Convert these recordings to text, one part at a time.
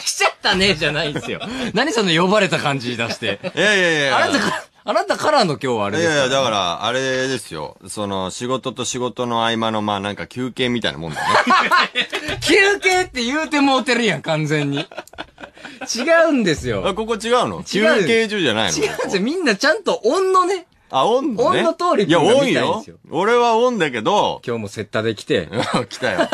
来ちゃったね、じゃないんですよ。何その呼ばれた感じ出して。いやいやいやいや。あなたから、あなたからの今日はあれいですやいや、だから、あれですよ。その、仕事と仕事の合間の、まあなんか休憩みたいなもんだね。休憩って言うてもうてるやん、完全に。違うんですよ。あ、ここ違うの違休憩中じゃないの違うんですよ。みんなちゃんと音のね、あ、オンね。オンの通りいや、オンいよよ。俺はオンだけど、今日もセッタで来て、来たよ。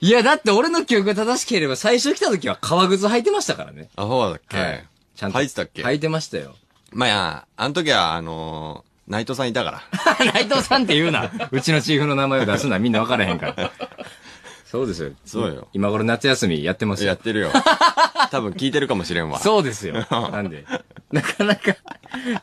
いや、だって俺の記憶が正しければ、最初来た時は革靴履いてましたからね。あ、そうだっけ、はい、ちゃんと。履いてたっけ履いてましたよ。まあや、あの時は、あのー、内藤さんいたから。内藤さんって言うな。うちのチーフの名前を出すな。みんな分からへんから。そうですよ。そうよ。今頃夏休みやってますよ。やってるよ。多分聞いてるかもしれんわ。そうですよ。なんで。なかなか、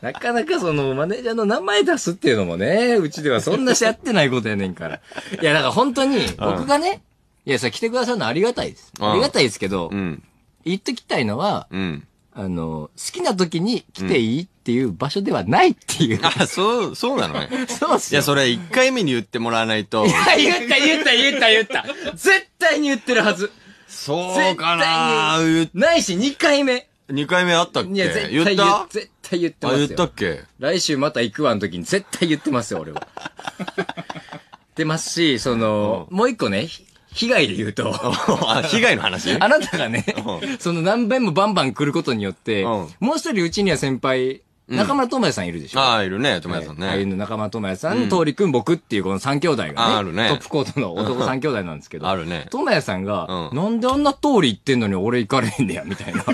なかなかそのマネージャーの名前出すっていうのもね、うちではそんなしやってないことやねんから。いや、だから本当に、僕がね、いや、さ、来てくださるのありがたいです。あありがたいですけど、うん。言っときたいのは、うん。あの、好きな時に来ていいっていう場所ではないっていう。あ、そう、そうなのね。そうっすいや、それ一回目に言ってもらわないと。いや言った言った言った言った。絶対に言ってるはず。そうかな言ないし、2回目。二回目あったっけいや、絶言対っ言た絶対言ってまあ、言ったっけ来週また行くわの時に絶対言ってますよ、俺は。言 ってますし、その、もう一個ね、被害で言うと 被害の話 あなたがね、その何遍もバンバン来ることによって、もう一人うちには先輩、中村智也さんいるでしょ、うん、ああ、いるね、智也さんね。あい、の中村智也さん、うん、通りくん、僕っていうこの三兄弟がね、あるねトップコートの男三兄弟なんですけど、あるね。智也さんが、うん、なんであんな通り行ってんのに俺行かれへんねや、みたいな。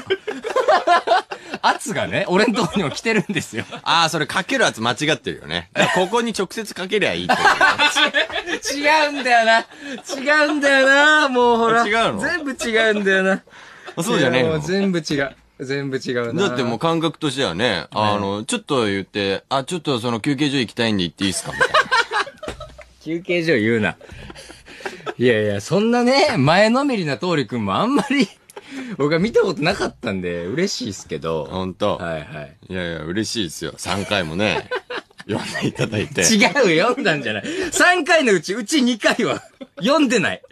圧がね、俺のとこにも来てるんですよ。ああ、それかける圧間違ってるよね。ここに直接かけりゃいいってこと違うんだよな。違うんだよな。もうほら。違うの全部違うんだよな。そうじゃねえう全部違う。全部違うな。だってもう感覚としてはね、あの、ちょっと言って、あ、ちょっとその休憩所行きたいんで行っていいっすかみたいな。休憩所言うな。いやいや、そんなね、前のめりな通りくんもあんまり僕は見たことなかったんで、嬉しいですけど。本当はいはい。いやいや、嬉しいですよ。3回もね。読 んでいただいて。違う、読んだんじゃない。3回のうち、うち2回は、読んでない。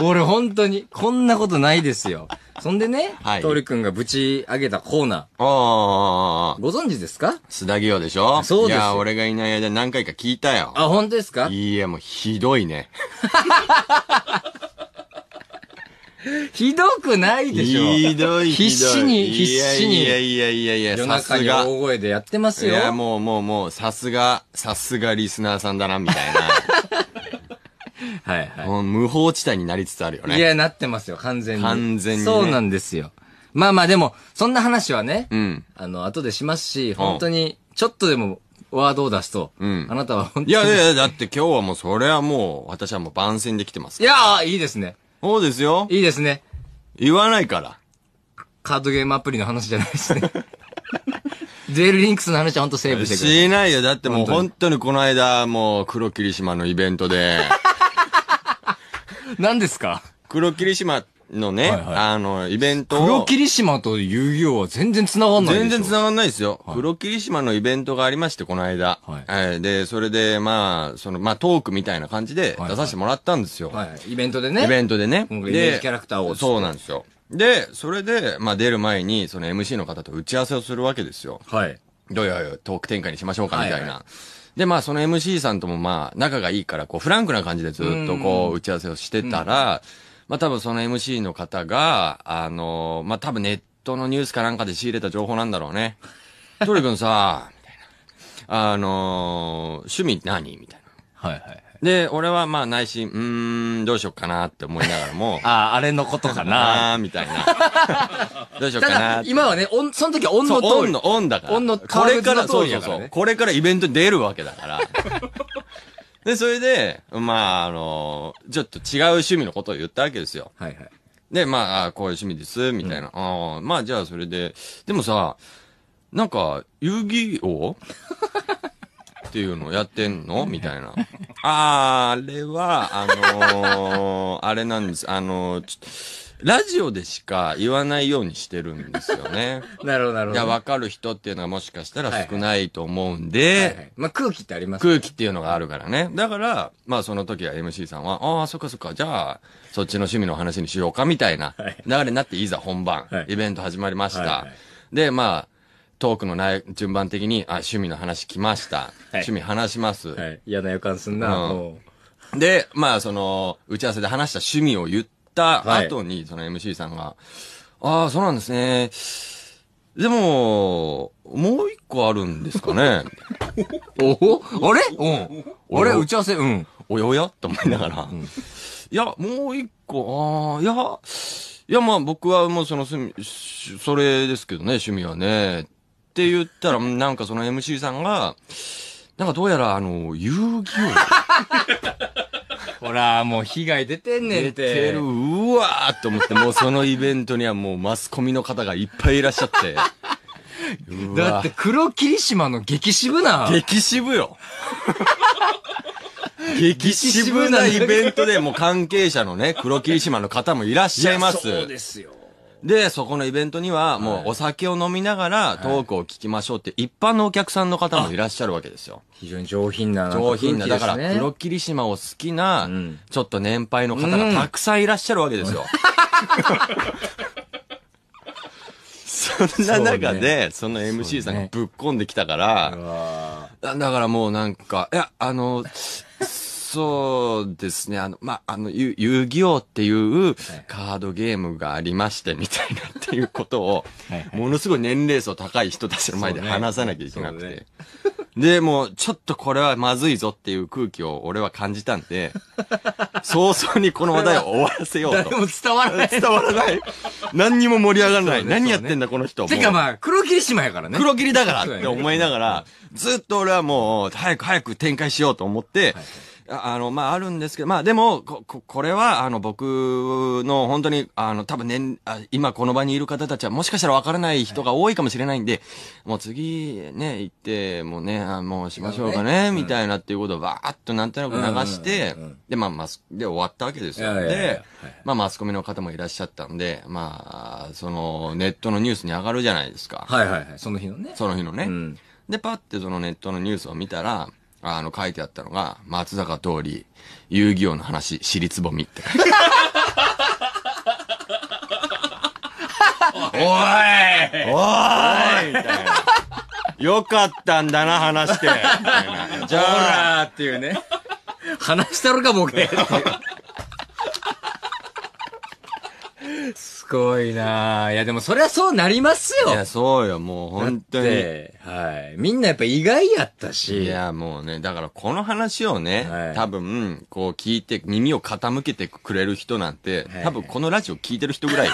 俺本当に、こんなことないですよ。そんでね、はい、トリ君がぶち上げたコーナー。ああ、ご存知ですか須田清でしょそうです。いや、俺がいない間何回か聞いたよ。あ、本当ですかいいえ、もうひどいね。ひどくないでしょ。ひどい必死に、必死に。いやいやいやいや、夜中に大声でやってますよ。いや、もうもうもう、さすが、さすがリスナーさんだな、みたいな。はいはい。もう無法地帯になりつつあるよね。いや、なってますよ、完全に。完全に、ね、そうなんですよ。まあまあでも、そんな話はね、うん、あの、後でしますし、本当に、ちょっとでも、ワードを出すと、うん、あなたは本当に。いやいや、だって今日はもう、それはもう、私はもう番宣できてますいやー、いいですね。そうですよ。いいですね。言わないから。カードゲームアプリの話じゃないですね。デ ールリンクスの話はほんとセーブしてくれ。しないよ。だってもう本当にこの間、もう黒霧島のイベントで、何ですか黒霧島っのね、はいはい、あの、イベントを。黒霧島と遊戯王は全然繋がんない全然繋がんないですよ、はい、黒霧島のイベントがありまして、この間。はい、えー、で、それで、まあ、その、まあ、トークみたいな感じで出させてもらったんですよ。はい、はい、イベントでね。イベントでね。で、イメージキャラクターを。そうなんですよ。で、それで、まあ、出る前に、その MC の方と打ち合わせをするわけですよ。はい。どうやうトーク展開にしましょうか、みたいな。はいはいで、まあ、その MC さんともまあ、仲がいいから、こう、フランクな感じでずっとこう、打ち合わせをしてたら、うんまあ多分その MC の方が、あのー、まあ多分ネットのニュースかなんかで仕入れた情報なんだろうね。トリ君さ、みたいな。あのー、趣味何みたいな。はいはい。で、俺はまあ内心、うーん、どうしよっかなって思いながらも。ああ、あれのことかなみたいな。どうしよっかな今はね、おんその時オンの通り。オンの、オンだから。オンのこれから、そうそうそう。これからイベント出るわけだから。で、それで、まあ、あの、ちょっと違う趣味のことを言ったわけですよ。はいはい。で、まあ、こういう趣味です、みたいな。うん、あまあ、じゃあそれで、でもさ、なんか、遊戯王 っていうのやってんのみたいな。あー、あれは、あのー、あれなんです。あのー、ちょっと、ラジオでしか言わないようにしてるんですよね。なるほど、なるほど。いや、わかる人っていうのはもしかしたら少ないと思うんで、はいはいはいまあ空気ってあります、ね、空気っていうのがあるからね。だから、まあその時は MC さんは、ああ、そっかそっか、じゃあ、そっちの趣味の話にしようかみたいな流れになって、いざ本番、はい、イベント始まりました。はいはい、で、まあ、トークのない順番的に、あ、趣味の話来ました。はい、趣味話します。はい、嫌な予感すんな、うん、で、まあ、その、打ち合わせで話した趣味を言って、った後に、その MC さんが、ああ、そうなんですね。でも、もう一個あるんですかね。おあれうん。あれ打ち合わせうん。おやおやと思いながら。うん、いや、もう一個、ああ、いや、いや、まあ僕はもうその、それですけどね、趣味はね。って言ったら、なんかその MC さんが、なんかどうやら、あの、遊戯王。ほら、もう被害出てんねんって。出てる、うわーと思って、もうそのイベントにはもうマスコミの方がいっぱいいらっしゃって。だって黒霧島の激渋な。激渋よ。激渋なイベントでもう関係者のね、黒霧島の方もいらっしゃいます。そうですよ。で、そこのイベントには、もうお酒を飲みながらトークを聞きましょうって一般のお客さんの方もいらっしゃるわけですよ。非常に上品なな、ね、上品な、だから黒霧島を好きな、ちょっと年配の方がたくさんいらっしゃるわけですよ。そんな中で、そ,、の MC さんがぶっこんできたから、ね、だからもうなんか、いや、あの、そうですね。あの、まあ、あの、遊戯王っていうカードゲームがありまして、みたいなっていうことを、ものすごい年齢層高い人たちの前で話さなきゃいけなくて。で、もう、ちょっとこれはまずいぞっていう空気を俺は感じたんで、早々にこの話題を終わらせようと。誰も伝わらない。伝わらない。何にも盛り上がらない。ね、何やってんだ、この人。てかまあ、黒霧島やからね。黒霧だからって思いながら、ずっと俺はもう、早く早く展開しようと思って、はいはいあの、まあ、あるんですけど、まあ、でも、こ、これは、あの、僕の、本当に、あの、多分ね、今この場にいる方たちは、もしかしたらわからない人が多いかもしれないんで、はい、もう次、ね、行って、もうね、あもうしましょうかね、ねみたいなっていうことをばーっとなんとなく流して、で、まあ、マス、で終わったわけですよ。で、まあ、マスコミの方もいらっしゃったんで、まあ、その、ネットのニュースに上がるじゃないですか。はいはいはい。その日のね。その日のね。うん、で、パってそのネットのニュースを見たら、あの、書いてあったのが、松坂通り、遊戯王の話、尻つぼみって書いてある。おいおいみたいな。よかったんだな、話して。じゃあ、っていうね。話したるか、ボケ。すごいないや、でもそりゃそうなりますよ。いや、そうよ、もう本当に。はい。みんなやっぱ意外やったし。いや、もうね、だからこの話をね、はい、多分、こう聞いて、耳を傾けてくれる人なんて、はい、多分このラジオ聞いてる人ぐらい。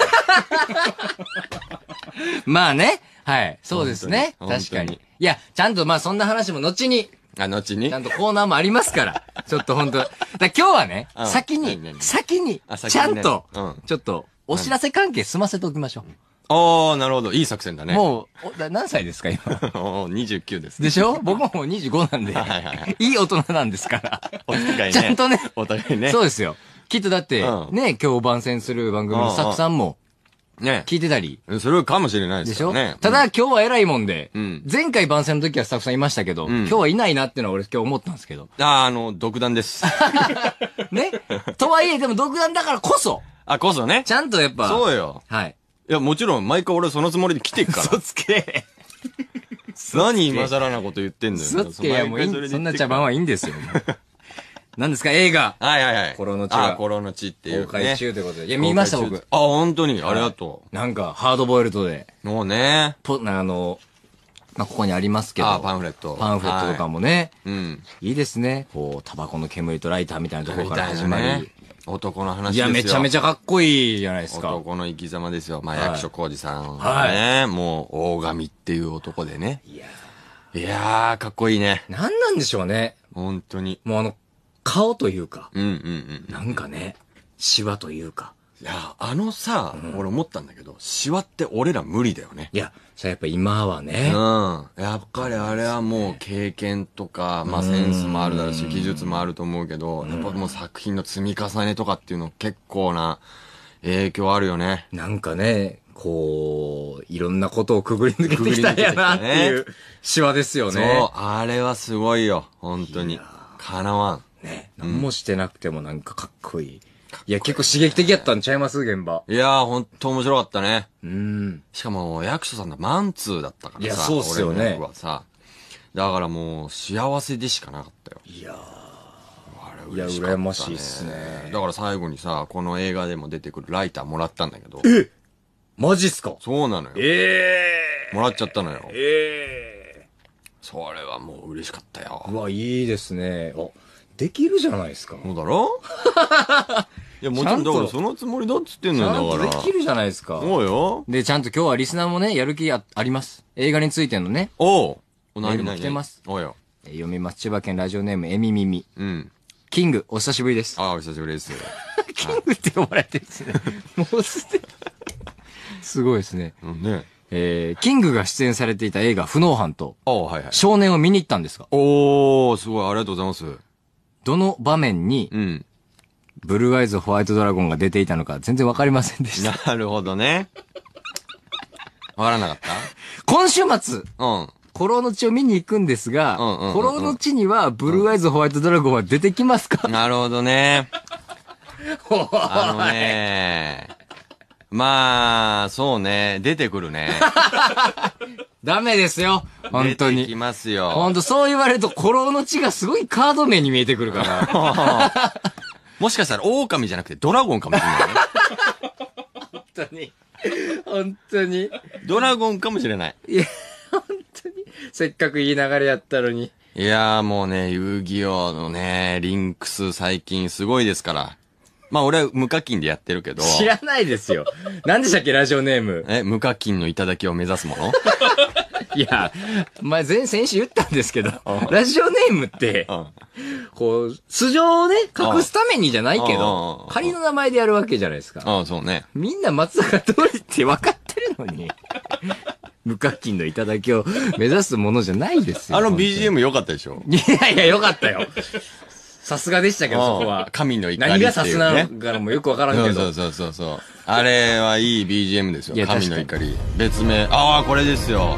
まあね、はい。そうですね。確かに。いや、ちゃんとまあそんな話も後に。あ、後にちゃんとコーナーもありますから。ちょっと本当だ今日はね、先に、先に、ちゃんと、ちょっと、お知らせ関係済ませておきましょう。ああ、なるほど。いい作戦だね。もう、おだ何歳ですか、今。おー29です。でしょ僕も二25なんで、はいはいい。い大人なんですから。お互いね。ちゃんとねお互いね。そうですよ。きっとだって、ね、今日番宣する番組のスタッフさんもね。聞いてたり、するかもしれないでですしょ、ね。ただ、今日は偉いもんで、前回番宣の時はスタッフさんいましたけど、今日はいないなってのは俺今日思ったんですけど。ああ、あの、独断です。ねとはいえ、でも独断だからこそ、あ、こそね。ちゃんとやっぱ。そうよ。はい。いや、もちろん、毎回俺そのつもりで来てっから。嘘つけ。何今更なこと言ってんだよ。嘘つけ。いや、もういい。そんな茶番はいいんですよ。何ですか、映画。はいはいはい。コロの地。あ、コロの地っていう、公開中ということで。いや、見ました、僕。あ、本当に、ありがとう。なんか、ハードボイルドで。もうね。ぽ、あの、まあ、ここにありますけど。パンフレット。パンフレットとかもね。うん。いいですね。こう、タバコの煙とライターみたいなところから始まり。男の話ですよ。いや、めちゃめちゃかっこいいじゃないですか。男の生き様ですよ。まあ、役所広司さん、ね。はい。もう、大神っていう男でね。いやいやー、かっこいいね。なんなんでしょうね。本当に。もうあの、顔というか。うんうんうん。なんかね、シワというか。いや、あのさ、うん、俺思ったんだけど、シワって俺ら無理だよね。いや、さ、やっぱ今はね。うん。やっぱりあれはもう経験とか、まあセンスもあるだろうし、技術もあると思うけど、やっぱもう作品の積み重ねとかっていうの結構な影響あるよね。なんかね、こう、いろんなことをくぐり抜けてきたんやなっていうシワですよね。そう、あれはすごいよ、本当に。かなわん。ね、何もしてなくてもなんかかっこいい。いや、結構刺激的やったんちゃいます現場。いやー、ほんと面白かったね。うん。しかも、役所さんのマンツーだったからさ。いや、そうっすよね。僕はさ。だからもう、幸せでしかなかったよ。いやー。いや、羨ましいっすね。だから最後にさ、この映画でも出てくるライターもらったんだけど。えマジっすかそうなのよ。ええー、もらっちゃったのよ。ええー、それはもう嬉しかったよ。うわ、いいですね。おできるじゃないですか。そうだろ いや、もちろん、だからそのつもりだっつってんのよ、だから。できるじゃないですか。そうよ。で、ちゃんと今日はリスナーもね、やる気ああります。映画についてのね。おう。おじみも来てます。およ。読みます。千葉県ラジオネーム、えみみみ。うん。キング、お久しぶりです。ああ、お久しぶりです。キングって呼ばれてるんですね。もうすですごいですね。うんね。えー、キングが出演されていた映画、不能犯と、はいはい、少年を見に行ったんですが。おー、すごい、ありがとうございます。どの場面に、うん。ブルーアイズホワイトドラゴンが出ていたのか全然わかりませんでした。なるほどね。わからなかった今週末、うん。コロの地を見に行くんですがうんうんうんう、んコロの地にはブルーアイズホワイトドラゴンは出てきますか、なるほどね。あのね、まあ、そうね。出てくるね。ダメですよ。本当に。出てきますよ。本当そう言われると、古老の血がすごいカード名に見えてくるから。もしかしたら、狼じゃなくてドラゴンかもしれない、ね。本当に。本当に。ドラゴンかもしれない。いや、本当に。せっかくいい流れやったのに。いやーもうね、遊戯王のね、リンクス最近すごいですから。まあ俺は無課金でやってるけど。知らないですよ。何でしたっけ、ラジオネーム。え、無課金の頂を目指すもの いや、前、前、先週言ったんですけど、ラジオネームって、こう、素性をね、隠すためにじゃないけど、仮の名前でやるわけじゃないですか。ああ、そうね。みんな松坂通りって分かってるのに、無課金の頂を目指すものじゃないですよ。あの BGM 良かったでしょいやいや、良かったよ。さすがでしたけど、そこは。神の怒り、何がさすがなのかもよくわからんけど。そうそうそうそう。あれはいい BGM ですよ。神の怒り。別名、ああ、これですよ。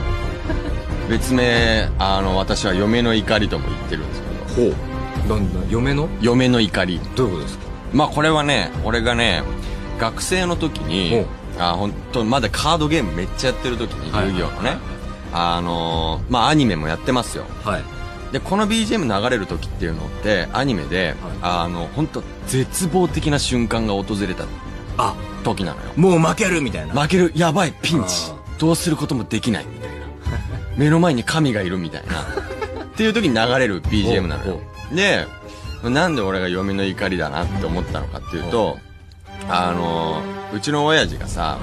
別名、あの、私は嫁の怒りとも言ってるんですけど。ほう。なんだ、嫁の嫁の怒り。どういうことですかまあこれはね、俺がね、学生の時に、あ本当まだカードゲームめっちゃやってる時に、遊戯王のね、あのー、まあアニメもやってますよ。はい。でこの BGM 流れる時っていうのってアニメで、あの本当絶望的な瞬間が訪れたあ時なのよもう負けるみたいな負けるやばいピンチどうすることもできないみたいな 目の前に神がいるみたいなっていう時に流れる BGM なのよでなんで俺が嫁の怒りだなって思ったのかっていうとあのうちの親父がさ、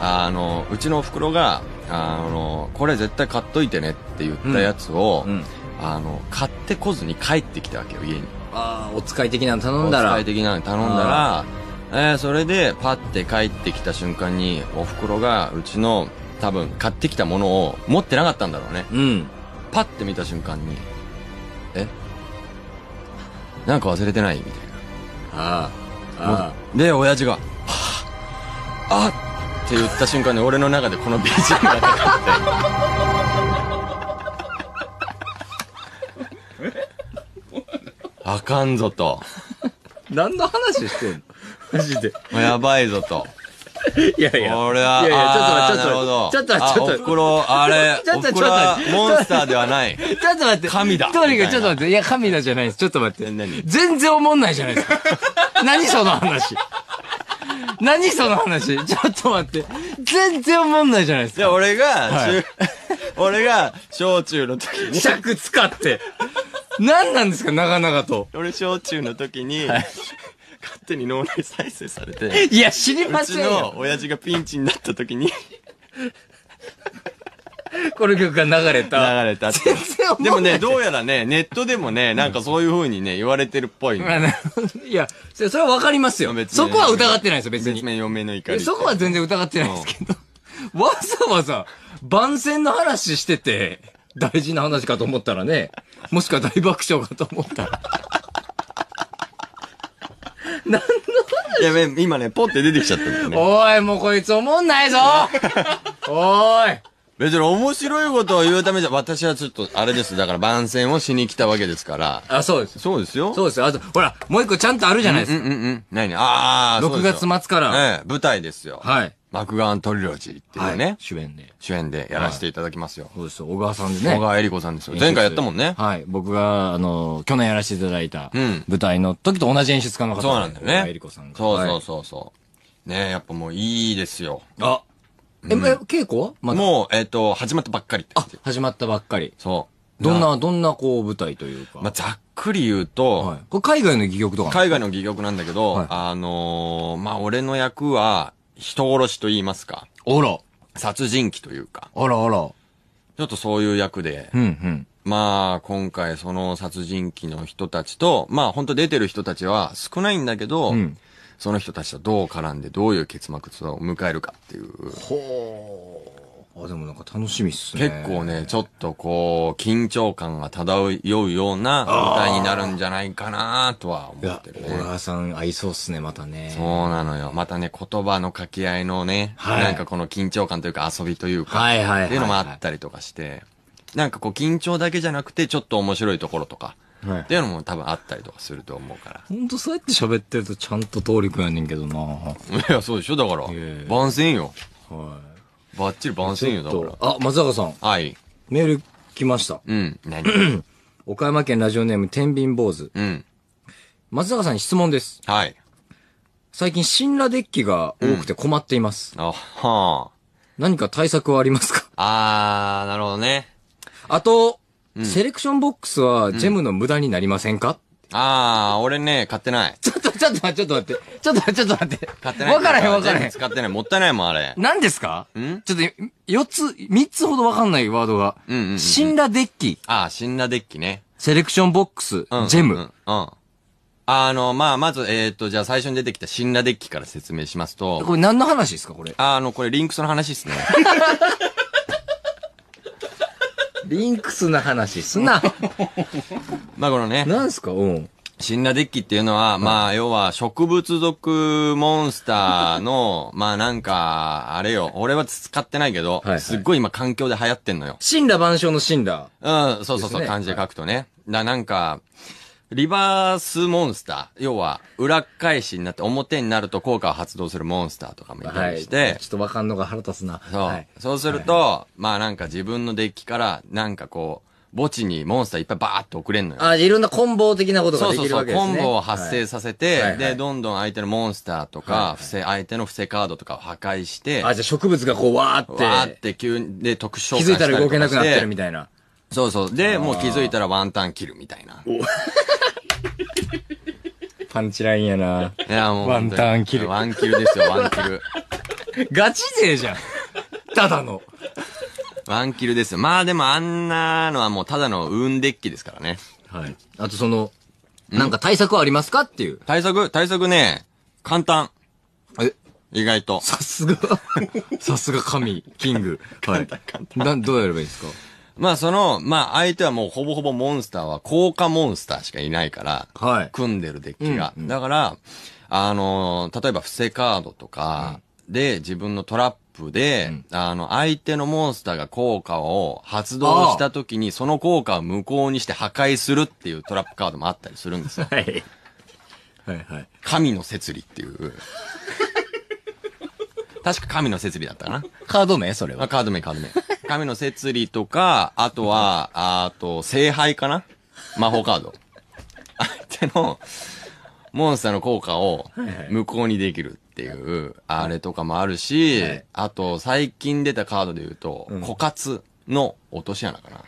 あのうちのおふくろがあのこれ絶対買っといてねって言ったやつを、うんうんあの、買ってこずに帰ってきたわけよ、家に。ああ、お使い的なの頼んだら。お使い的なの頼んだら、えー、それで、パって帰ってきた瞬間に、お袋が、うちの、多分、買ってきたものを持ってなかったんだろうね。うん。パって見た瞬間に、えなんか忘れてないみたいな。ああ。ああ。で、親父が、はあ、あって言った瞬間に、俺の中でこの BGM がかかって。あかんぞと。何の話してんのマジで。やばいぞと。いやいや。俺は、いやいや、ちょっと待って、ちょっと待って、ちょっと待って。あれ、ちょっと待って、モンスターではない。ちょっと待って。神だ。とにかくちょっと待って、いや、神だじゃないです。ちょっと待って。何全然思んないじゃないですか。何その話。何その話。ちょっと待って。全然思んないじゃないですか。いや、俺が、はい、俺が、小中の時に。尺使って。何なんですか、長々と。俺、小中の時に、はい、勝手に脳内再生されて。いや、知りませんよ。うちの親父がピンチになった時にこの曲が流れた。流れたって。でもね、どうやらね、ネットでもね、なんかそういう風にね、言われてるっぽい、ね。いや、それはわかりますよ。そこは疑ってないですよ、別に。別嫁の怒り。そこは全然疑ってないですけど。わざわざ、番宣の話してて、大事な話かと思ったらね。もしくは大爆笑かと思ったら。何のいや、今ね、ポって出てきちゃったんだよね。おい、もうこいつおもんないぞ おい別に面白いことを言うためじゃ、私はちょっと、あれです。だから番宣をしに来たわけですから。あ、そうです。そうですよ。そうですよ。あと、ほら、もう一個ちゃんとあるじゃないですか。うんうんうん。何ああ、6月末から。ええ、舞台ですよ。はい。マクガントリロジーっていうね、はい、主演で。主演でやらせていただきますよ。はい、そうですよ。小川さんでね。小川恵里子さんですよ。前回やったもんね。はい。僕が、あの、去年やらせていただいた、舞台の時と同じ演出家の方、うん、そうなんだよね。小川恵里子さんが。そうそうそうそう。はい、ねやっぱもういいですよ。あ、うん、え、稽古はまだもう、えっ、ー、と、始まったばっかりあ、始まったばっかり。そう。どんな、どんな、こう、舞台というか。まあ、ざっくり言うと、はい、これ海外の戯曲とか海外の戯曲なんだけど、はい、あのー、まあ、俺の役は、人殺しと言いますか。おら。殺人鬼というか。おらおら。ちょっとそういう役で。うんうん。まあ、今回その殺人鬼の人たちと、まあ本当出てる人たちは少ないんだけど、うん、その人たちとどう絡んでどういう結末を迎えるかっていう。ほー。あ、でもなんか楽しみっすね。結構ね、ちょっとこう、緊張感が漂うような舞台になるんじゃないかなとは思ってるね。小川さん合いそうっすね、またね。そうなのよ。またね、言葉の掛け合いのね、はい、なんかこの緊張感というか遊びというか、はいっていうのもあったりとかして、なんかこう緊張だけじゃなくて、ちょっと面白いところとか、はい、っていうのも多分あったりとかすると思うから。ほんとそうやって喋ってるとちゃんと通りくんやねんけどな。いや、そうでしょだから、番宣よ。はい。バッチリ番宣よ、だから。あ、松坂さん。はい。メール来ました。うん。何 岡山県ラジオネーム天秤坊主。うん。松坂さんに質問です。はい。最近新羅デッキが多くて困っています。あはあ。何か対策はありますかあ。あー、なるほどね。あと、セレクションボックスはジェムの無駄になりませんか、ああ、俺ね、買ってない。ちょっと、ちょっと待って、ちょっと待って。ちょっと待って、ちょっと待って。買ってない。わからへん、わからへん。使ってない。もったいないもん、あれ。何ですかんちょっと、4つ、3つほどわかんないワードが。うんうん、ん。デッキ。ああ、シ羅デッキね。セレクションボックス、うんううん、ジェム。うん。あの、まあ、まず、えっ、ー、と、じゃあ最初に出てきたシ羅デッキから説明しますと。これ何の話ですか、これ。あの、これリンクスの話ですね。リンクスな話すな。まあこのね、なんすかうん。死んだデッキっていうのは、まあ要は植物族モンスターの、まあなんか、あれよ、俺は使ってないけど、すっごい今環境で流行ってんのよ。神羅万象の神羅。うん、そうそうそう、漢字で書くとね。だなんか、リバースモンスター。要は、裏返しになって表になると効果を発動するモンスターとかもいたりして。はい、ちょっとわかんのが腹立つな。そう。はい、そうすると、はい、まあなんか自分のデッキから、なんかこう、墓地にモンスターいっぱいバーって送れんのよ。あ、いろんなコンボ的なことができるわけですね。そうそうそう、コンボを発生させて、で、どんどん相手のモンスターとか、伏せ、相手の伏せカードとかを破壊して。あ、じゃあ植物がこう、わーって。わーって急に、で、特殊召喚したりとかして。気づいたら動けなくなってるみたいな。そうそう。で、もう気づいたらワンタン切るみたいな。パンチラインやな。いや、もう。ワンタン切る。ワンキルですよ、ワンキル。ガチ勢じゃん。ただの。ワンキルですよ。まあでもあんなのはもうただの運デッキですからね。はい。あとその、なんか対策はありますかっていう。対策、対策ね、簡単。え意外と。さすが。さすが神、キング。はい。な、どうやればいいですかまあその、まあ相手はもうほぼほぼモンスターは効果モンスターしかいないから、はい、組んでるデッキが。うんうん、だから、あのー、例えば伏せカードとかで自分のトラップで、うん、あの、相手のモンスターが効果を発動した時に、その効果を無効にして破壊するっていうトラップカードもあったりするんですよ。はい。はいはい。神の摂理っていう。確か神の設備だったかな。カード名それは。カード名、カード名。神の設理とか、あとは、あと、聖杯かな魔法カード。相手の、モンスターの効果を無効にできるっていう、あれとかもあるし、はいあと、最近出たカードで言うと、うん枯渇の落とし穴かな。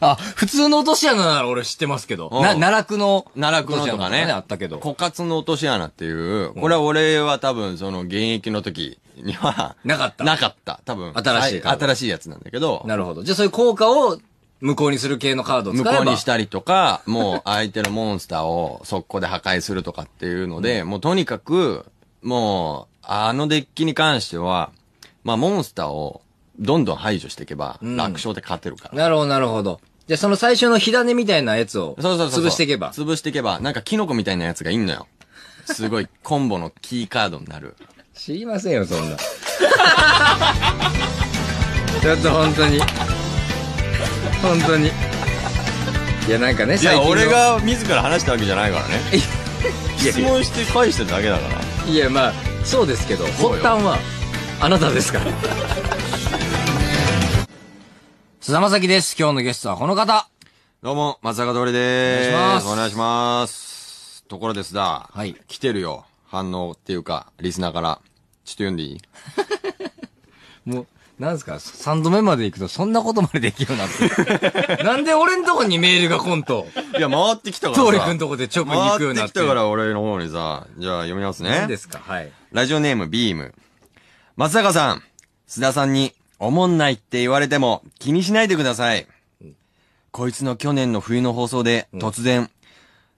あ、普通の落とし穴なら俺知ってますけど。な、奈落の。奈落のとかね。あったけど。枯渇の落とし穴っていう、これは俺は多分その現役の時には、なかったなかった。多分。新しい新しいやつなんだけど、なるほど。じゃあそういう効果を無効にする系のカードを使え無効にしたりとか、もう相手のモンスターを速攻で破壊するとかっていうので、もうとにかく、もう、あのデッキに関しては、まあモンスターをどんどん排除していけば、楽勝で勝てるから。なるほど、なるほど。じゃあその最初の火種みたいなやつを。そうそうそう。潰していけば。潰していけば、なんかキノコみたいなやつがいんのよ。すごい、コンボのキーカードになる。知りませんよ、そんな。ちょっと本当に。本当に。いや、なんかね、い最やいや、俺。が自ら話したわけじゃないからね いや質問して返してるだけだからいや、まあ、そうですけど、発端は、あなたですから。菅田将暉です。今日のゲストはこの方。どうも、松坂通りでーす。お願いします。ところですだ。はい。来てるよ。反応っていうか、リスナーから。ちょっと読んでいい もう、なんですか、3度目まで行くとそんなことまでできるようになって。なんで俺んとこにメールがコント。いや、回ってきたからさ。通りくんとこで直に行くようになって。回ってきたから俺の方にさ、じゃあ読みますね。何ですかはい。ラジオネームビーム。松坂さん、須田さんにおもんないって言われても気にしないでください。こいつの去年の冬の放送で突然、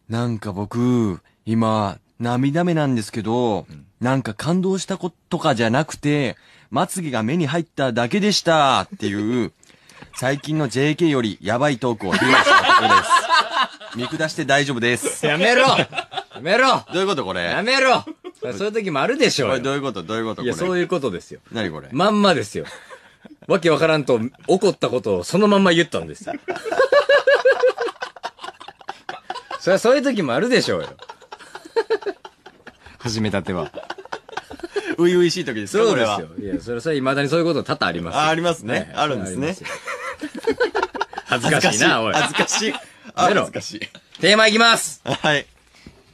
なんか僕、今、涙目なんですけど、なんか感動したことかじゃなくて、まつげが目に入っただけでしたっていう、最近の JK よりやばいトークを披露したことです。見下して大丈夫です。やめろやめろどういうことこれやめろそういう時もあるでしょうこれどういうことどういうこといや、そういうことですよ。何これまんまですよ。わけわからんと怒ったことをそのまんま言ったんです そりゃそういう時もあるでしょうよ。始めたては。初々しい時ですかそうでれは。すよ。いや、それい未だにそういうこと多々ありますあありますねあるんですね恥ずかしいな、おい。恥ずかしい。恥ずかしい。テーマいきますはい。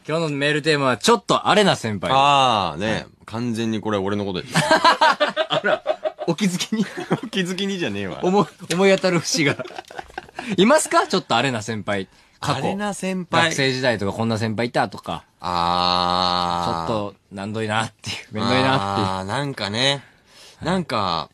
今日のメールテーマは、ちょっとアレな先輩。ああ、ね、完全にこれ俺のことです。あら。お気づきに お気づきにじゃねえわ。思い、思い当たる節が。いますかちょっとアレな先輩。過去。アレな先輩。学生時代とかこんな先輩いたとか。ああ。ちょっと、なんどいなっていう。めんどいなっていう。ああ、なんかね。なんか、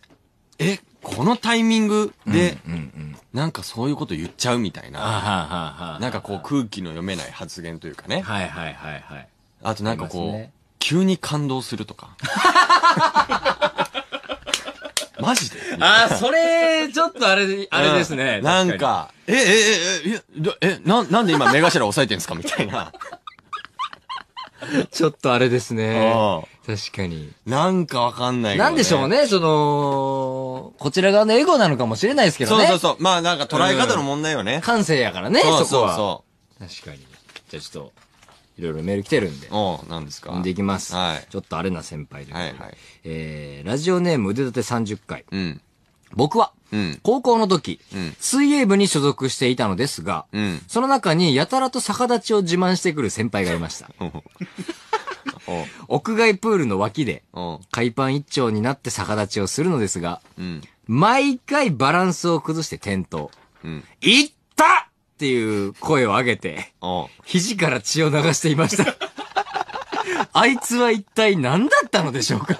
え、このタイミングで、うんうんなんかそういうこと言っちゃうみたいな。なんかこう空気の読めない発言というかね。はいはいはいはい。あとなんかこう、急に感動するとか。マジでああ、それ、ちょっとあれ、あれですね。なんか、え、え、え、え、ええ、な、なんで今目頭押さえてんすかみたいな。ちょっとあれですね。確かに。なんかわかんないけど、ね。なんでしょうね、その、こちら側のエゴなのかもしれないですけどね。そうそうそう。まあなんか捉え方の問題よね。うん、感性やからね、そうそうそうそこは。確かに。じゃあちょっと。いろいろメール来てるんで。お何ですかんでいきます。はい。ちょっとアレな先輩で。はいはい。えー、ラジオネーム腕立て30回。うん。僕は、うん、高校の時、うん、水泳部に所属していたのですが、うん、その中にやたらと逆立ちを自慢してくる先輩がいました。屋外プールの脇で、海パン一丁になって逆立ちをするのですが、毎回バランスを崩して転倒。いったっていう声を上げて、肘から血を流していました。あいつは一体何だったのでしょうか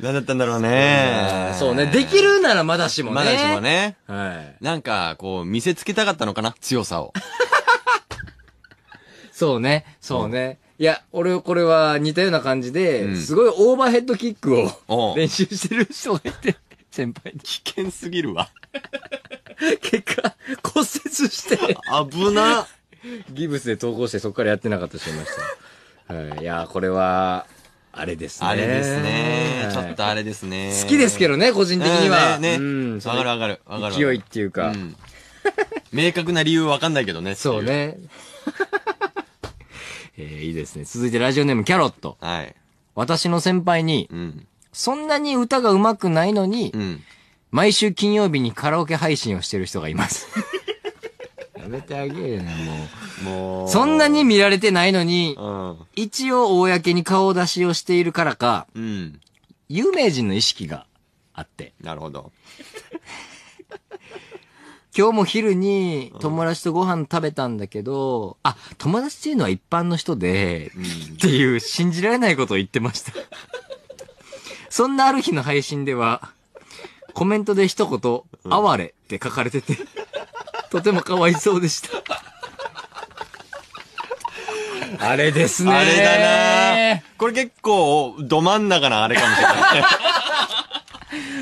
何だったんだろうね。そうね。できるならまだしもね。まだしもね。はい。なんか、こう、見せつけたかったのかな強さを。そうね。そうね。うん、いや、俺、これは似たような感じで、うん、すごいオーバーヘッドキックを練習してる人がいて。先輩に。危険すぎるわ。結果、骨折して、危なギブスで投稿してそこからやってなかった人いました。はい、いやー、これは、あれですね。あれですね。ちょっとあれですね。好きですけどね、個人的には。ね、ねうん、そわかるわかる。わかる。勢いっていうか。うん。明確な理由わかんないけどね。そう。ね。えーいいですね。続いてラジオネームキャロット。はい。私の先輩に、うん。そんなに歌が上手くないのに、うん、毎週金曜日にカラオケ配信をしてる人がいます。やめてあげるな、もう。もう。そんなに見られてないのに、うん、一応公に顔出しをしているからか、うん、有名人の意識があって。なるほど。今日も昼に友達とご飯食べたんだけど、あ、友達っていうのは一般の人で、うん、っていう信じられないことを言ってました。そんなある日の配信では、コメントで一言、哀れって書かれてて、とてもかわいそうでした。あれですね。あれだなこれ結構、ど真ん中なあれかもしれない。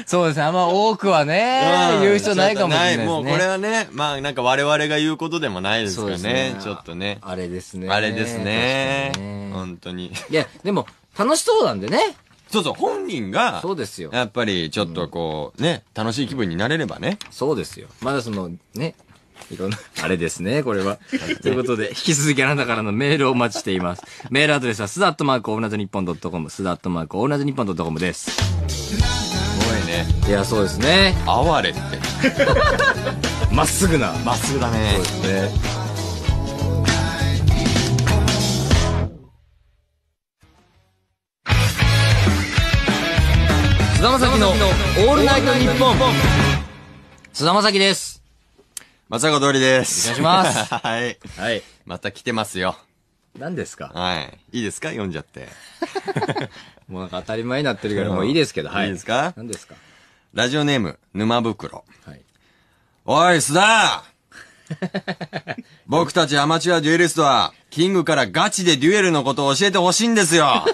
そうですね。あんま多くはね、言う人ないかもしれないですね。もうこれはね、まあなんか我々が言うことでもないですよね。ねちょっとね。あれですね。あれですね本当に。いや、でも楽しそうなんでね。そうそう、本人が、そうですよ。やっぱり、ちょっとこう、ね、楽しい気分になれればね。そうですよ。まだその、ね、いろんな、あれですね、これは。ということで、引き続きあなたからのメールをお待ちしています。メールアドレスは、すだっとマークオーナートニッポンドットコム、すだっとマークオーナートニッポンドットコムです。すごいね。いや、そうですね。哀れって。まっすぐな。まっすぐだね。そうですね。菅田さきのオールナイトニッポン。菅田将暉です。松坂通りです。お願いします はい。はい。また来てますよ。何ですかはい。いいですか読んじゃって。もうなんか当たり前になってるからもういいですけど、はい。いいですか何ですかラジオネーム、沼袋。はい。おい、須田 僕たちアマチュアデュエリストは、キングからガチでデュエルのことを教えてほしいんですよ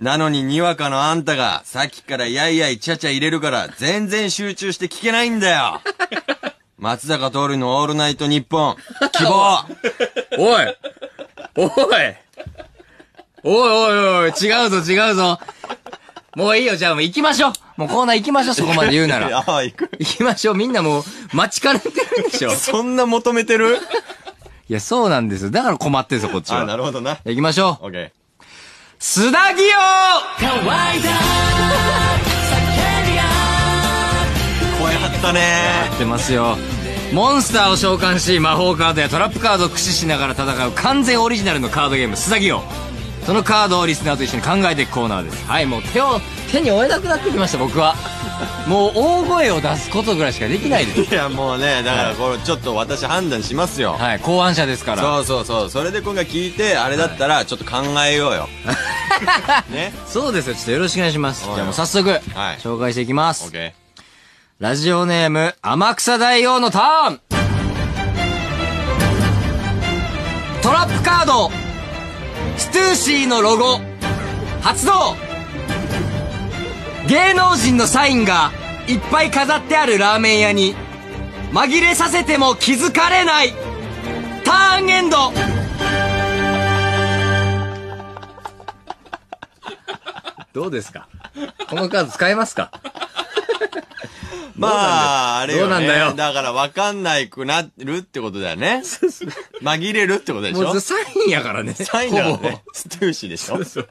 なのににわかのあんたが、さっきからやいやいちゃちゃ入れるから、全然集中して聞けないんだよ。松坂通りのオールナイト日本、希望おいおいおいおいおい、違うぞ違うぞ。もういいよ、じゃあもう行きましょう。もうコーナー行きましょう、そこまで言うなら。あ行く。行きましょう。みんなもう待ちかねてるでしょ。そんな求めてるいや、そうなんですよ。だから困ってるぞ、こっちは。あ、なるほどな。行きましょう。オッケー。須田義よ。乾いた声張ったね張ってますよモンスターを召喚し魔法カードやトラップカードを駆使しながら戦う完全オリジナルのカードゲームス田ギ雄そのカードをリスナーと一緒に考えていくコーナーですはいもう手を手に負えなくなってきました僕はもう大声を出すことぐらいしかできないです いやもうねだからこれちょっと私判断しますよはい考案者ですからそうそうそうそれで今回聞いてあれだったらちょっと考えようよ、ねそうですよちょっとよろしくお願いしますじゃあもう早速、紹介していきますラジオネーム天草大王のターントラップカードストゥーシーのロゴ発動芸能人のサインがいっぱい飾ってあるラーメン屋に紛れさせても気づかれないターンエンド どうですかこのカード使えますかまあ、あれよ、ね、だよ。だから分かんないくなるってことだよね。紛れるってことでしょもうサインやからね。サインだからね。ストゥーシーでしょう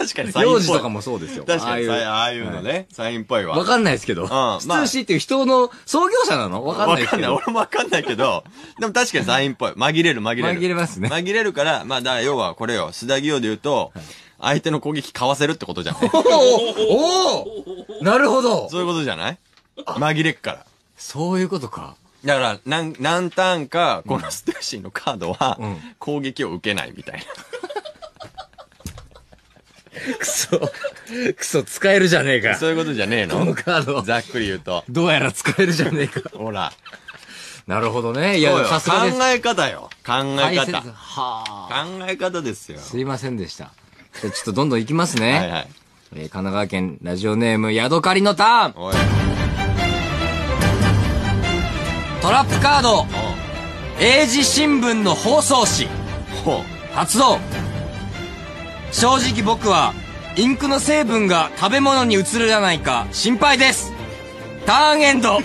確かにサインっぽい。幼児とかもそうですよ。確かに、ああいうのね、サインっぽいわ。わかんないですけど。うん。スツーシーっていう人の創業者なのわかんないけど。わかんない。俺もわかんないけど、でも確かにサインっぽい。紛れる、紛れる。紛れますね。紛れるから、まあ、だから要はこれよ、須田義で言うと、相手の攻撃かわせるってことじゃん。おおなるほどそういうことじゃない紛れっから。そういうことか。だから、何、何ターンか、このステーシーのカードは、攻撃を受けないみたいな。クソ、クソ使えるじゃねえか。そういうことじゃねえのこのカード。ざっくり言うと。どうやら使えるじゃねえか。ほら。なるほどね。いや、さすが考え方よ。考え方。はあ。考え方ですよ。すいませんでした。じゃちょっとどんどん行きますね。はいはい。えー、神奈川県ラジオネーム、ヤドカリのターン。おい。トラップカード。英字新聞の放送紙。ほう。発動。正直僕はインクの成分が食べ物に移るじゃないか心配ですターンエンド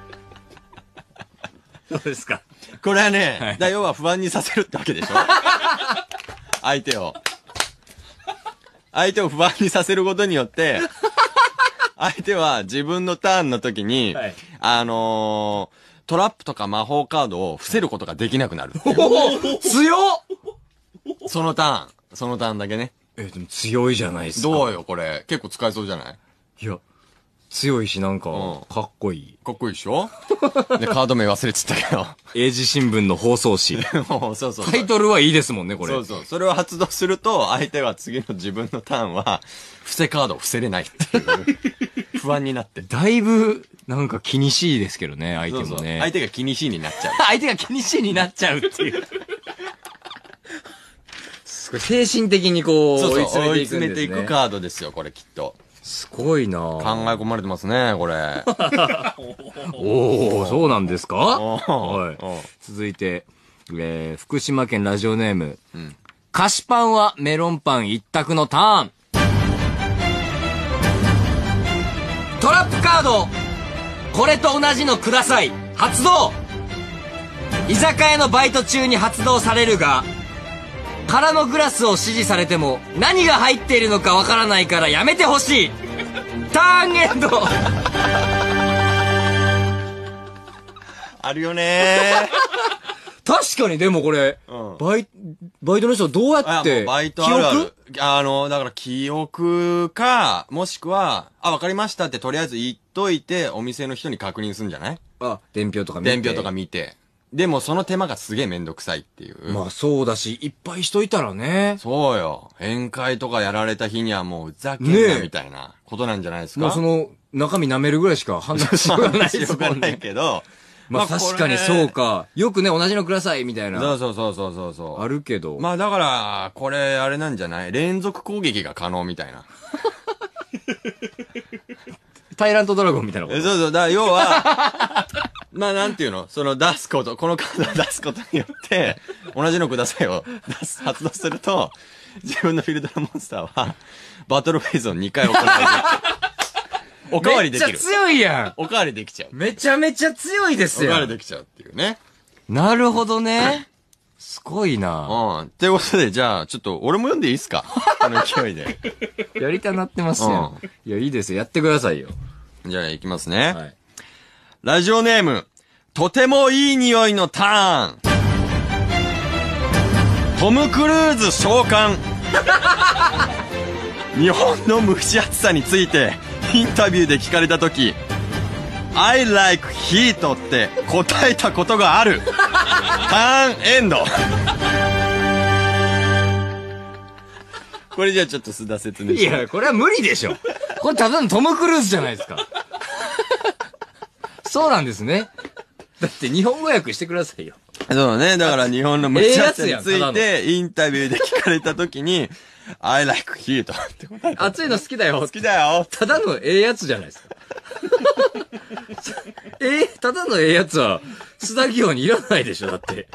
どうですかこれはね、はい、だ要は不安にさせるってわけでしょ 相手を。相手を不安にさせることによって、相手は自分のターンの時に、はい、あのー、トラップとか魔法カードを伏せることができなくなる。強っそのターン。そのターンだけね。え、でも強いじゃないですか。どうよ、これ。結構使えそうじゃないいや、強いしなんか、かっこいい。かっこいいでしょで、カード名忘れてたけど。英字新聞の放送誌。そうそうそうタイトルはいいですもんね、これ。そうそう。それを発動すると、相手は次の自分のターンは、伏せカードを伏せれないっていう。不安になって。だいぶ、なんか気にしいですけどね、相手もね。そうそう相手が気にしいになっちゃう。相手が気にしいになっちゃうっていう。精神的にこう、そうそう追い詰めていく、カードですよ、これきっと。すごいな考え込まれてますね、これ。おおそうなんですかはい。続いて、えー、福島県ラジオネーム、うん、菓子パンはメロンパン一択のターン。トラップカードこれと同じのください発動居酒屋のバイト中に発動されるが、空のグラスを指示されても何が入っているのかわからないからやめてほしいターンエンドあるよね 確かにでもこれ、うん、バイバイトの人どうやってバイトあるあるあのだから記憶かもしくはあわかりましたってとりあえず言っといてお店の人に確認するんじゃないあ伝票とか見て伝票とか見てでもその手間がすげえめんどくさいっていう。まあそうだし、いっぱいしといたらね。そうよ。宴会とかやられた日にはもう、ざけんなみたいなことなんじゃないですか。もうその、中身舐めるぐらいしか判断しようがないですもんね。ないけど。まあ確かにそうか。よくね、同じのくださいみたいな。そうそうそうそうそう。あるけど。まあだから、これ、あれなんじゃない連続攻撃が可能みたいな。タイラントドラゴンみたいなこと。そうそう。だから要は、まあ、なんていうのその出すこと、このカードを出すことによって、同じのくださいを出す、発動すると、自分のフィールドのモンスターは、バトルフェーズを2回行われ おかわりできる。めっちゃ強いやん。おかわりできちゃう。めちゃめちゃ強いですよ。おかわりできちゃうっていうね。なるほどね。すごいなうん。ってことで、じゃあ、ちょっと、俺も読んでいいっすか この勢いで。やりたなってますよ。うん、いや、いいですよ。やってくださいよ。じゃあ、いきますね。はい。ラジオネーム、とてもいい匂いのターン。トム・クルーズ召喚 日本の蒸し暑さについてインタビューで聞かれた時「I like heat」って答えたことがある ターンエンドこれじゃあちょっと須田説明いやこれは無理でしょ これただのトム・クルーズじゃないですかそうなんですね。だって日本語訳してくださいよ。そうね。だから日本の無茶苦についてインタビューで聞かれた時に、I like heat って答えた。熱いの好きだよ。好きだよ。ただのええやつじゃないですか。えー、ただのええやつは、須田行にいらないでしょ、だって。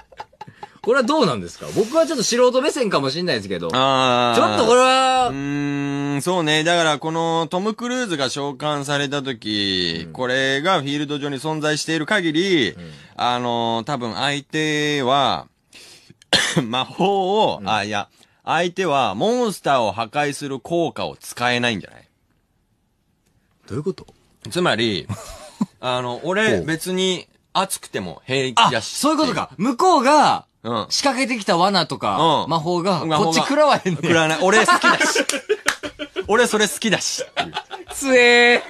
これはどうなんですか僕はちょっと素人目線かもしれないですけど。ああ。ちょっとこれは。うん、そうね。だからこのトム・クルーズが召喚された時、うん、これがフィールド上に存在している限り、うん、あの、多分相手は、魔法を、うん、あ、いや、相手はモンスターを破壊する効果を使えないんじゃないどういうことつまり、あの、俺別に熱くても平気だし。そういうことか。向こうが、うん仕掛けてきた罠とか、うん魔法が、こっち食らわへんね食らわない。俺好きだし。俺それ好きだし強え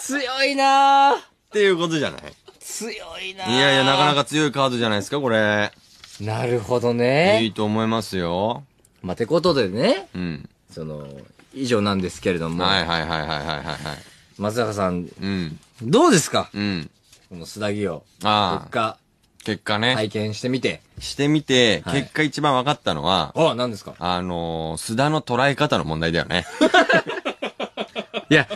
強いなっていうことじゃない強いないやいや、なかなか強いカードじゃないですか、これ。なるほどね。いいと思いますよ。まあ、てことでね、うん。その、以上なんですけれども、はいはいはいはいはいはいはい。松坂さん、うん。どうですかうん。この砂田を。ああ。結果ね。拝見してみて。してみて、結果一番分かったのは、あ、何ですかあの須田の捉え方の問題だよね。いや、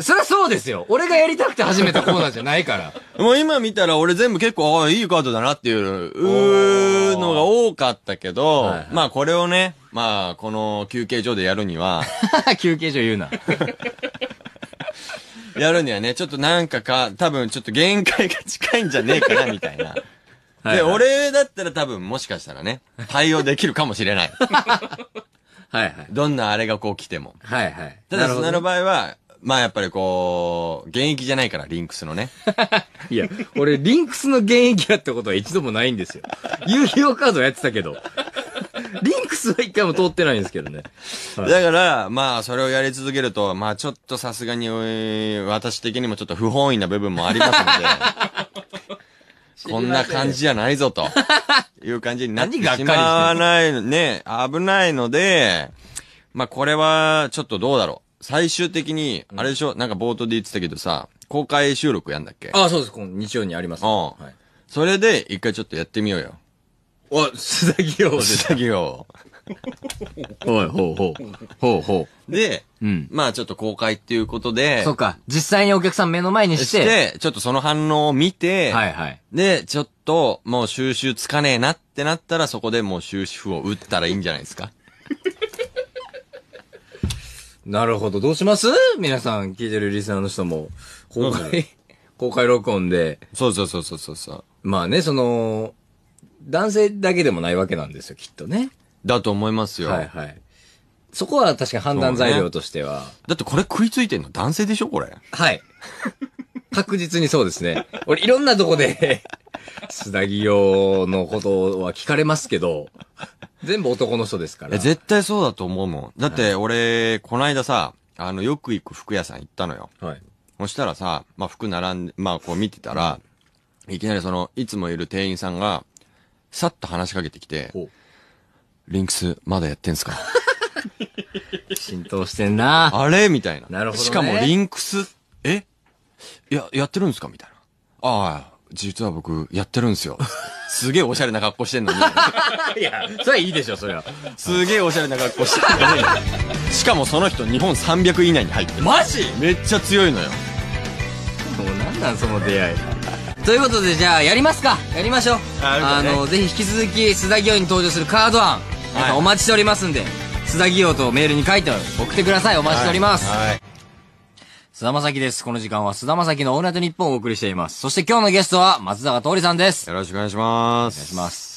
そりゃそうですよ。俺がやりたくて始めたコーナーじゃないから。もう今見たら俺全部結構、ああ、いいカードだなっていううのが多かったけど、はいはいまあこれをね、まあこの休憩所でやるには、休憩所言うな。やるにはね、ちょっとなんかか、多分ちょっと限界が近いんじゃねえかな、みたいな。はいで、はい俺だったら多分もしかしたらね、対応できるかもしれない。はいはい。どんなあれがこう来ても。はいはい。ただ、そ砂の場合は、まあやっぱりこう、現役じゃないから、リンクスのね。いや、俺、リンクスの現役やったことは一度もないんですよ。有料カードやってたけど。リンクスは一回も通ってないんですけどね。はいだから、まあ、それをやり続けると、まあ、ちょっとさすがに、私的にもちょっと不本意な部分もありますので、こんな感じじゃないぞと。いう感じになってしまわないの、ね、危ないので、まあこれはちょっとどうだろう。最終的に、あれでしょ、なんか冒頭で言ってたけどさ、公開収録やんだっけああ、そうです。この日曜にあります、うん。はい、それで、一回ちょっとやってみようよ。お、須崎王で。須崎王。お いほうほう。ほうほう。で、うん。まあちょっと公開っていうことでそ、っか。実際にお客さん目の前にしして、ちょっとその反応を見て、はいはい。で、ちょっともう収集つかねえなってなったらそこでもう終止符を打ったらいいんじゃないですか。なるほど。どうします皆さん、聞いてるリスナーの人も、公開、公開録音で、そうそうそうそうそうそう。まあね、その、男性だけでもないわけなんですよ、きっとね。だと思いますよ。はいはい。そこは確か判断材料としては。だってこれ食いついてんの男性でしょこれ。はい。確実にそうですね。俺いろんなとこで、砂なぎ用のことは聞かれますけど、全部男の人ですから。絶対そうだと思うもん。だって俺、この間さ、あの、よく行く服屋さん行ったのよ。はい。そしたらさ、まあ服並んで、まあこう見てたら、いきなりその、いつもいる店員さんが、さっと話しかけてきて、ほうリンクス、まだやってんすか 浸透してんな。あれみたいな。なるほど、ね、しかもリンクス、えいや、やってるんですかみたいな。ああ、実は僕、やってるんすよ。すげえおしゃれな格好してんのに。いや、それはいいでしょ、そりゃ。すげえおしゃれな格好してんのに。しかもその人、日本300位以内に入ってる。マジめっちゃ強いのよ。もうなんなん、その出会い。ということで、じゃあ、やりますか。やりましょう。あね、あの、ぜひ引き続き、須田行に登場するカード案。お待ちしておりますんで、須田義雄とメールに書いて送ってください。お待ちしております。はい。須田まさです。この時間は須田まさのオーナイトニッポンをお送りしています。そして今日のゲストは松坂桃李さんです。よろしくお願いします。お願いします。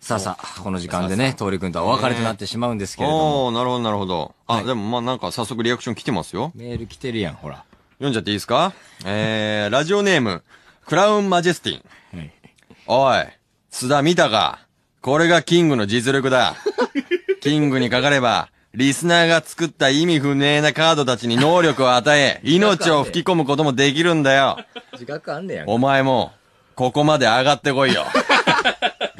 さあさあ、この時間でね、通り君とはお別れとなってしまうんですけれども。おなるほど、なるほど。あ、はい、でもまあなんか早速リアクション来てますよ。メール来てるやん、ほら。読んじゃっていいですかえー、ラジオネーム、クラウンマジェスティン。はい、おい、津田見たかこれがキングの実力だ。キングにかかれば、リスナーが作った意味不明なカードたちに能力を与え、命を吹き込むこともできるんだよ。自覚あんねやお前も、ここまで上がってこいよ。